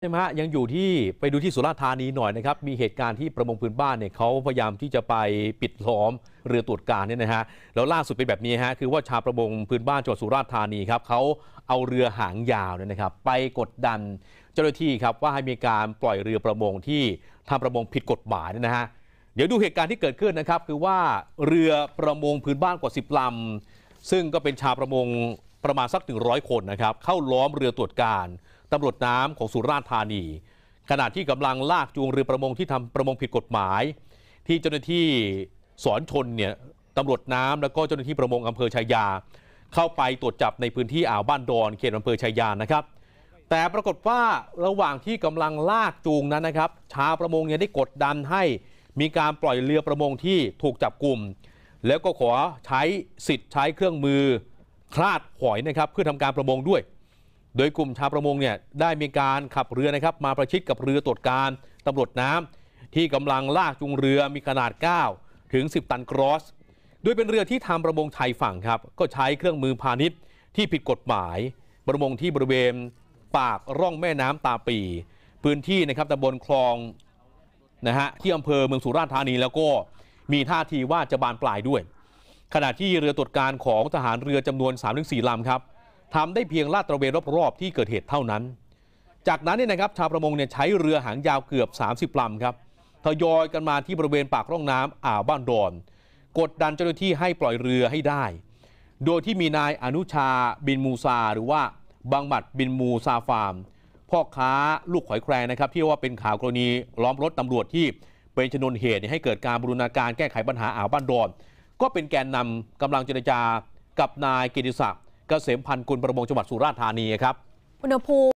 ใช่ไหมฮะยังอยู่ที่ไปดูที่สุราษฎร์ธานีหน่อยนะครับ มีเหตุการณ์ที่ประมงพื้นบ้านเนี่ยเขาพยายามที่จะไปปิดล้อมเรือตรวจการเนี่ยนะฮะแล้วล่าสุดเป็นแบบนี้ฮะคือว่าชาวประมงพื้นบ้านจังหวัดสุราษฎร์ธานีครับเขาเอาเรือหางยาวเนี่ยนะครับไปกดดันเจ้าหน้าที่ครับว่าให้มีการปล่อยเรือประมงที่ทำประมงผิดกฎหมายเนี่ยนะฮะเดี๋ยวดูเหตุการณ์ที่เกิดขึ้นนะครับคือว่าเรือประมงพื้นบ้านกว่า 10ลำซึ่งก็เป็นชาวประมงประมาณสัก100คนนะครับเข้าล้อมเรือตรวจการตำรวจน้ำของสุราษฎร์ธานี ขณะที่กำลังลากจูงเรือประมงที่ทำประมงผิดกฎหมาย ที่เจ้าหน้าที่สอนชนเนี่ยตำรวจน้ำแล้วก็เจ้าหน้าที่ประมงอำเภอชายา เข้าไปตรวจจับในพื้นที่อ่าวบ้านดอน เขตอำเภอชายานะครับ แต่ปรากฏว่าระหว่างที่กำลังลากจูงนั้นนะครับชาวประมงเนี่ยได้กดดันให้มีการปล่อยเรือประมงที่ถูกจับกลุ่ม แล้วก็ขอใช้สิทธิ์ใช้เครื่องมือคลาดหอยนะครับ เพื่อทำการประมงด้วยโดยกลุ่มชาวประมงเนี่ยได้มีการขับเรือนะครับมาประชิดกับเรือตรวจการตำรวจน้ำที่กำลังลากจุงเรือมีขนาด 9 ถึง 10 ตันครอสโดยเป็นเรือที่ทำประมงชายฝั่งครับ ก็ใช้เครื่องมือพาณิชย์ที่ผิดกฎหมาย ประมงที่บริเวณปากร่องแม่น้ำตาปี พื้นที่นะครับตำบลคลองนะฮะที่อำเภอเมืองสุราษฎร์ธานีแล้วก็มีท่าทีว่าจะบานปลายด้วยขณะที่เรือตรวจการของทหารเรือจำนวน3-4ลำครับทำได้เพียงลาดตระเวนรอบๆที่เกิดเหตุเท่านั้น จากนั้นเนี่ยนะครับชาวประมงเนี่ยใช้เรือหางยาวเกือบ 30ลำครับทยอยกันมาที่บริเวณปากร่องน้ำอ่าวบ้านดอน กดดันเจ้าหน้าที่ให้ปล่อยเรือให้ได้ โดยที่มีนายอนุชาบินมูซา หรือว่าบางหมัดบินมูซาฟาร์มพ่อค้าลูกหอยแครงนะครับที่ว่าเป็นข่าวกรณีล้อมรถตำรวจที่เป็นชนวนเหตุให้เกิดการบรูรณาการแก้ไขปัญหาอ่าวบ้านดอน ก็เป็นแกนนำกำลังเจรจากับนายกิติศักดิเกษมพันธ์กุลประมงจังหวัดสุราษฎร์ธานีครับ อุณหภูมิ